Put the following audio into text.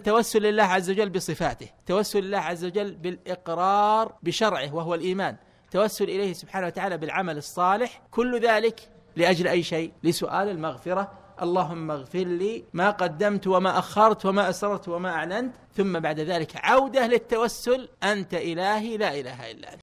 توسل الله عز وجل بصفاته توسل الله عز وجل بالإقرار بشرعه وهو الإيمان توسل إليه سبحانه وتعالى بالعمل الصالح كل ذلك لأجل أي شيء لسؤال المغفرة اللهم اغفر لي ما قدمت وما أخرت وما أسررت وما أعلنت ثم بعد ذلك عودة للتوسل أنت إلهي لا إله إلا أنت